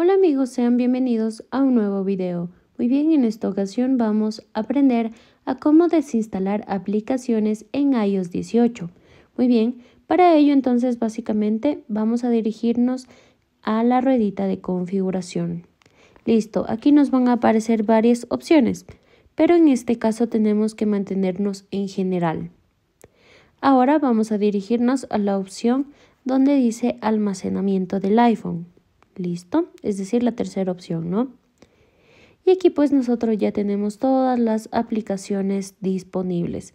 Hola amigos, sean bienvenidos a un nuevo video. Muy bien, en esta ocasión vamos a aprender a cómo desinstalar aplicaciones en iOS 18. Muy bien, para ello entonces básicamente vamos a dirigirnos a la ruedita de configuración. Listo, aquí nos van a aparecer varias opciones, pero en este caso tenemos que mantenernos en general. Ahora vamos a dirigirnos a la opción donde dice almacenamiento del iPhone. ¿Listo? Es decir, la tercera opción, ¿no? Y aquí pues nosotros ya tenemos todas las aplicaciones disponibles.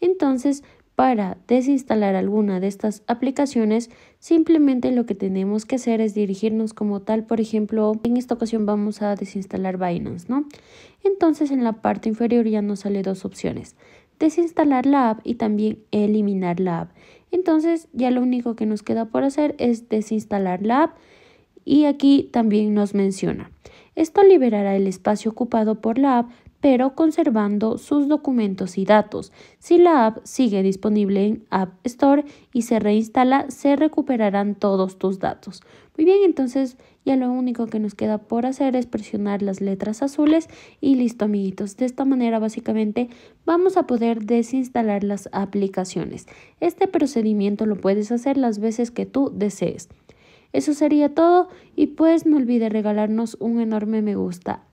Entonces, para desinstalar alguna de estas aplicaciones, simplemente lo que tenemos que hacer es dirigirnos como tal, por ejemplo, en esta ocasión vamos a desinstalar Binance, ¿no? Entonces en la parte inferior ya nos sale dos opciones, desinstalar la app y también eliminar la app. Entonces ya lo único que nos queda por hacer es desinstalar la app y aquí también nos menciona. Esto liberará el espacio ocupado por la app, pero conservando sus documentos y datos. Si la app sigue disponible en App Store y se reinstala, se recuperarán todos tus datos. Muy bien, entonces ya lo único que nos queda por hacer es presionar las letras azules y listo amiguitos. De esta manera básicamente vamos a poder desinstalar las aplicaciones. Este procedimiento lo puedes hacer las veces que tú desees. Eso sería todo y pues no olvide regalarnos un enorme me gusta.